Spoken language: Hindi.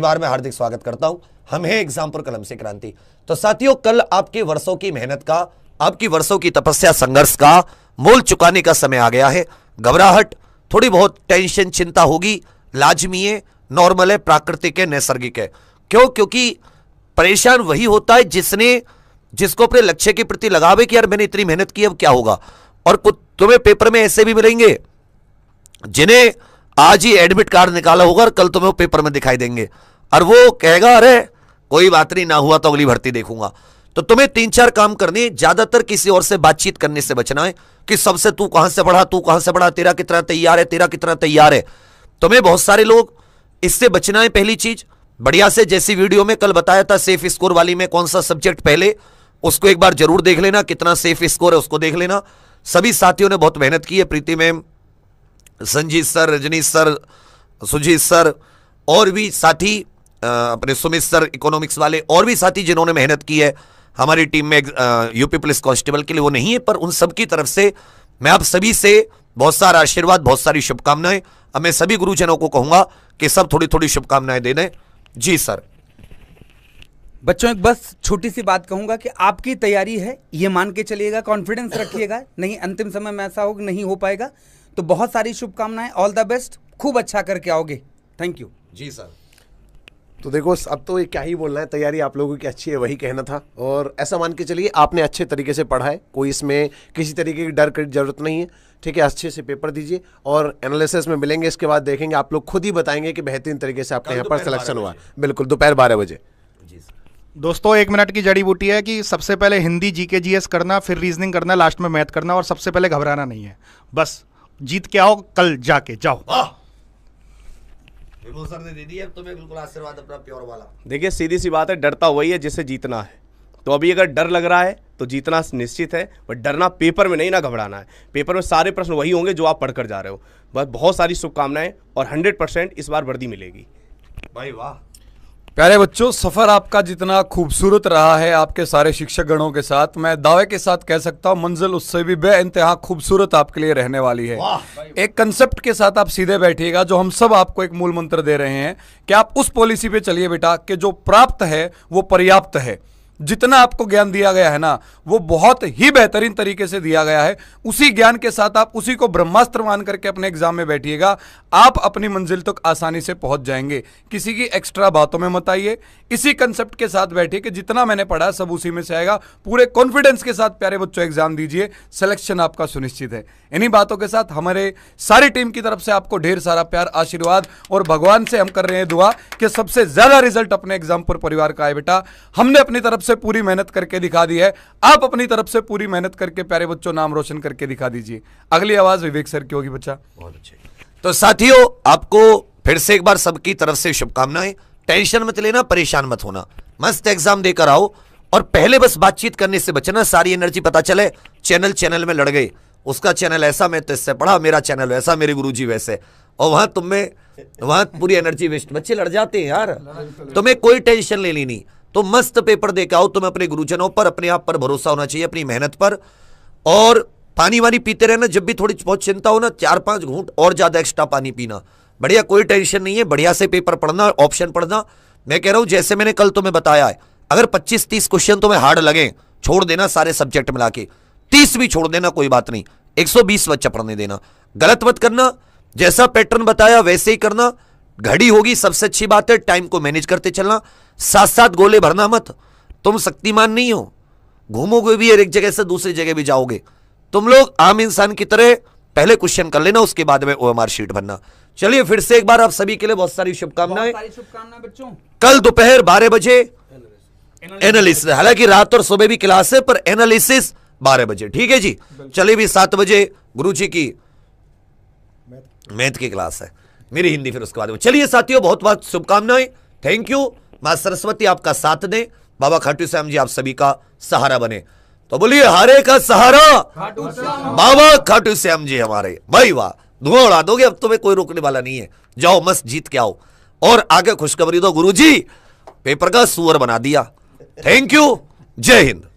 बार में हार्दिक स्वागत करता हूं हम हैं एग्जामपुर कलम से क्रांति तो साथियों कल आपके वर्षों की मेहनत का आपकी वर्षों की तपस्या संघर्ष का मोल चुकाने का समय आ गया है घबराहट थोड़ी बहुत टेंशन चिंता होगी लाजमी है नॉर्मल है प्राकृतिक है नैसर्गिक है क्यों क्योंकि परेशान वही होता है जिसने जिसको अपने लक्ष्य के प्रति लगावे कि यार मैंने इतनी मेहनत की अब क्या होगा और कुछ तुम्हें पेपर में ऐसे भी मिलेंगे जिन्हें आज ही एडमिट कार्ड निकाला होगा और कल तुम्हें पेपर में दिखाई देंगे और वो कहेगा अरे कोई बात नहीं ना हुआ तो अगली भर्ती देखूंगा तो तुम्हें तीन चार काम करने ज्यादातर किसी और से बातचीत करने से बचना है कि सबसे तू कहां से पढ़ा तू कहां से पढ़ा तेरा कितना तैयार है तेरा कितना तैयार है तुम्हें बहुत सारे लोग इससे बचना है पहली चीज बढ़िया से जैसी वीडियो में कल बताया था सेफ स्कोर वाली में कौन सा सब्जेक्ट पहले उसको एक बार जरूर देख लेना कितना सेफ स्कोर है उसको देख लेना सभी साथियों ने बहुत मेहनत की है Preeti ma'am Sanjeet sir Rajneesh sir Sujeet sir और भी साथी अपने सुमित सर इकोनॉमिक्स वाले और भी साथी जिन्होंने मेहनत की है हमारी टीम में यूपी पुलिस कांस्टेबल के लिए वो नहीं है पर उन सब की तरफ से मैं आप सभी से बहुत सारा आशीर्वाद बहुत सारी शुभकामनाएं अब मैं सभी गुरुजनों को कहूंगा कि सब थोड़ी थोड़ी शुभकामनाएं दे दें जी सर बच्चों एक बस छोटी सी बात कहूंगा कि आपकी तैयारी है ये मान के चलिएगा कॉन्फिडेंस रखिएगा नहीं अंतिम समय में ऐसा हो नहीं हो पाएगा तो बहुत सारी शुभकामनाएं ऑल द बेस्ट खूब अच्छा करके आओगे थैंक यू जी सर तो देखो अब तो ये क्या ही बोलना है तैयारी आप लोगों की अच्छी है वही कहना था और ऐसा मान के चलिए आपने अच्छे तरीके से पढ़ा है कोई इसमें किसी तरीके की डर की जरूरत नहीं है ठीक है अच्छे से पेपर दीजिए और एनालिसिस में मिलेंगे इसके बाद देखेंगे आप लोग खुद ही बताएंगे कि बेहतरीन तरीके से आपका यहाँ पर सिलेक्शन हुआ बिल्कुल दोपहर बारह बजे दोस्तों एक मिनट की जड़ी बूटी है कि सबसे पहले हिंदी जी के जी एस करना फिर रीजनिंग करना लास्ट में मैथ करना और सबसे पहले घबराना नहीं है बस जीत के आओ कल जाके जाओ सर ने दे दिया तुम्हें तो बिल्कुल आशीर्वाद अपना प्योर वाला देखिए सीधी सी बात है डरता वही है जिसे जीतना है तो अभी अगर डर लग रहा है तो जीतना निश्चित है बट डरना पेपर में नहीं ना घबराना है पेपर में सारे प्रश्न वही होंगे जो आप पढ़कर जा रहे हो बस बहुत सारी शुभकामनाएं और हंड्रेड परसेंट इस बार वर्दी मिलेगी भाई वाह प्यारे बच्चों सफ़र आपका जितना खूबसूरत रहा है आपके सारे शिक्षक गणों के साथ मैं दावे के साथ कह सकता हूँ मंजिल उससे भी बे इंतहा खूबसूरत आपके लिए रहने वाली है एक कंसेप्ट के साथ आप सीधे बैठिएगा जो हम सब आपको एक मूल मंत्र दे रहे हैं कि आप उस पॉलिसी पे चलिए बेटा कि जो प्राप्त है वो पर्याप्त है जितना आपको ज्ञान दिया गया है ना वो बहुत ही बेहतरीन तरीके से दिया गया है उसी ज्ञान के साथ आप उसी को ब्रह्मास्त्र मान करके अपने एग्जाम में बैठिएगा आप अपनी मंजिल तक आसानी से पहुंच जाएंगे किसी की एक्स्ट्रा बातों में मत आइए इसी कंसेप्ट के साथ बैठिए कि जितना मैंने पढ़ा सब उसी में से आएगा पूरे कॉन्फिडेंस के साथ प्यारे बच्चों एग्जाम दीजिए सिलेक्शन आपका सुनिश्चित है इन्हीं बातों के साथ हमारे सारी टीम की तरफ से आपको ढेर सारा प्यार आशीर्वाद और भगवान से हम कर रहे हैं दुआ कि सबसे ज्यादा रिजल्ट अपने एग्जाम पर परिवार का आए बेटा हमने अपनी तरफ से पूरी मेहनत करके दिखा दी है आप अपनी तरफ से पूरी मेहनत करके प्यारे बच्चों नाम रोशन करके दिखा दीजिए अगली आवाज विवेक सर की होगी बच्चा बहुत अच्छी तो साथियों आपको फिर से एक बार सबकी तरफ से शुभकामनाएं टेंशन मत लेना परेशान मत होना मस्त एग्जाम देकर आओ और पहले बस बातचीत करने से बचना सारी एनर्जी पता चले चैनल चैनल में लड़ गए उसका चैनल ऐसा मैं तो इससे पढ़ा मेरा चैनल वैसा मेरे गुरुजी वैसे और वहां तुम्हें वहां पूरी एनर्जी वेस्ट बच्चे लड़ जाते हैं यार तो तुम्हें कोई टेंशन लेनी नहीं तो मस्त पेपर देकर आओ तुम्हें अपने गुरुजनों पर अपने आप पर भरोसा होना चाहिए अपनी मेहनत पर और पानी वानी पीते रहना जब भी थोड़ी बहुत चिंता हो ना चार पांच घूंट और ज़्यादा एक्स्ट्रा पानी पीना बढ़िया कोई टेंशन नहीं है बढ़िया से पेपर पढ़ना ऑप्शन पढ़ना मैं कह रहा हूं जैसे मैंने कल तुम्हें बताया है अगर पच्चीस तीस क्वेश्चन तुम्हें हार्ड लगे छोड़ देना सारे सब्जेक्ट मिला के तीस भी छोड़ देना कोई बात नहीं एक सौ बच्चा पढ़ने देना गलत मत करना जैसा पैटर्न बताया वैसे ही करना घड़ी होगी सबसे अच्छी बात है टाइम को मैनेज करते चलना साथ साथ गोले भरना मत तुम शक्तिमान नहीं हो घूमोगे भी एक जगह से दूसरी जगह भी जाओगे तुम लोग आम इंसान की तरह पहले क्वेश्चन कर लेना उसके बाद में ओएमआर शीट भरना चलिए फिर से एक बार आप सभी के लिए बहुत सारी शुभकामनाएं शुभकामनाएं बच्चों कल दोपहर बारह बजे एनालिसिस हालांकि रात और सुबह भी क्लास है पर एनालिसिस बारह बजे ठीक है जी चलिए भी सात बजे गुरु जी की मैथ की क्लास है मेरी हिंदी फिर उसके बाद में चलिए साथियों बहुत बहुत शुभकामनाएं थैंक यू माँ सरस्वती आपका साथ दे बाबा खाटू श्याम जी आप सभी का सहारा बने तो बोलिए हरे का सहारा बाबा खाटू श्याम जी हमारे भाई वाह धुआं उड़ा दोगे अब तुम्हें कोई रोकने वाला नहीं है जाओ मस्त जीत के आओ और आगे खुशखबरी दो गुरुजी पेपर का सुअर बना दिया थैंक यू जय हिंद